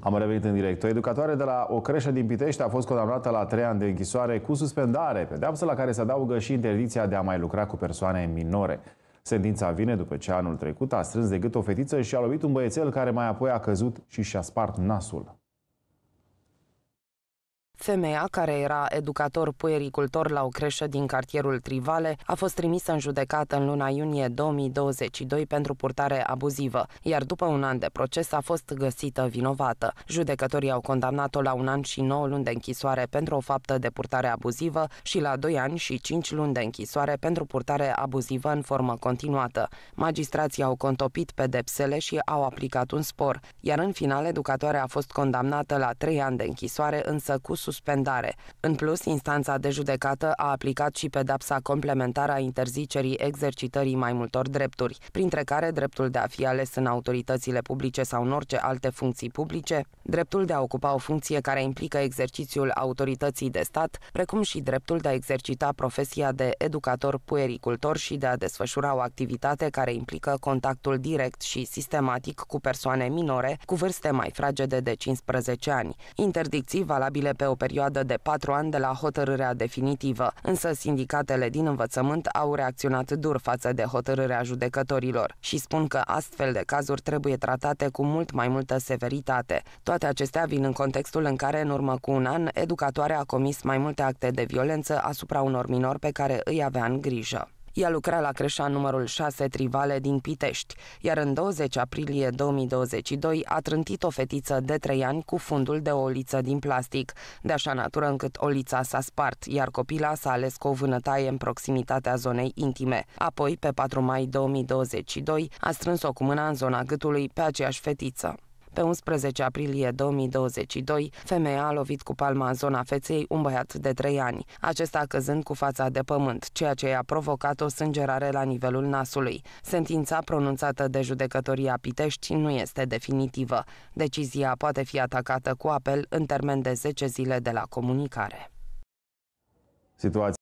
Am revenit în direct. O educatoare de la o creșă din Pitești a fost condamnată la 3 ani de închisoare cu suspendare, pedeapsă la care se adaugă și interdicția de a mai lucra cu persoane minore. Sentința vine după ce anul trecut a strâns de gât o fetiță și a lovit un băiețel care mai apoi a căzut și și-a spart nasul. Femeia, care era educator puericultor la o creșă din cartierul Trivale, a fost trimisă în judecată în luna iunie 2022 pentru purtare abuzivă, iar după un an de proces a fost găsită vinovată. Judecătorii au condamnat-o la un an și 9 luni de închisoare pentru o faptă de purtare abuzivă și la 2 ani și 5 luni de închisoare pentru purtare abuzivă în formă continuată. Magistrații au contopit pedepsele și au aplicat un spor, iar în final educatoarea a fost condamnată la 3 ani de închisoare, însă cu suspendare. În plus, instanța de judecată a aplicat și pedapsa complementară a interzicerii exercitării mai multor drepturi, printre care dreptul de a fi ales în autoritățile publice sau în orice alte funcții publice, dreptul de a ocupa o funcție care implică exercițiul autorității de stat, precum și dreptul de a exercita profesia de educator puericultor și de a desfășura o activitate care implică contactul direct și sistematic cu persoane minore cu vârste mai fragede de 15 ani, interdicții valabile pe o perioadă de patru ani de la hotărârea definitivă, însă sindicatele din învățământ au reacționat dur față de hotărârea judecătorilor și spun că astfel de cazuri trebuie tratate cu mult mai multă severitate. Toate acestea vin în contextul în care, în urmă cu un an, educatoarea a comis mai multe acte de violență asupra unor minori pe care îi avea în grijă. Ea lucra la creșa numărul 6 Trivale din Pitești, iar în 20 aprilie 2022 a trântit o fetiță de 3 ani cu fundul de o liță din plastic, de așa natură încât olița s-a spart, iar copila s-a ales cu o vânătaie în proximitatea zonei intime. Apoi, pe 4 mai 2022, a strâns-o cu mâna în zona gâtului pe aceeași fetiță. Pe 11 aprilie 2022, femeia a lovit cu palma în zona feței un băiat de 3 ani, acesta căzând cu fața de pământ, ceea ce i-a provocat o sângerare la nivelul nasului. Sentința pronunțată de judecătoria Pitești nu este definitivă. Decizia poate fi atacată cu apel în termen de 10 zile de la comunicare. Situația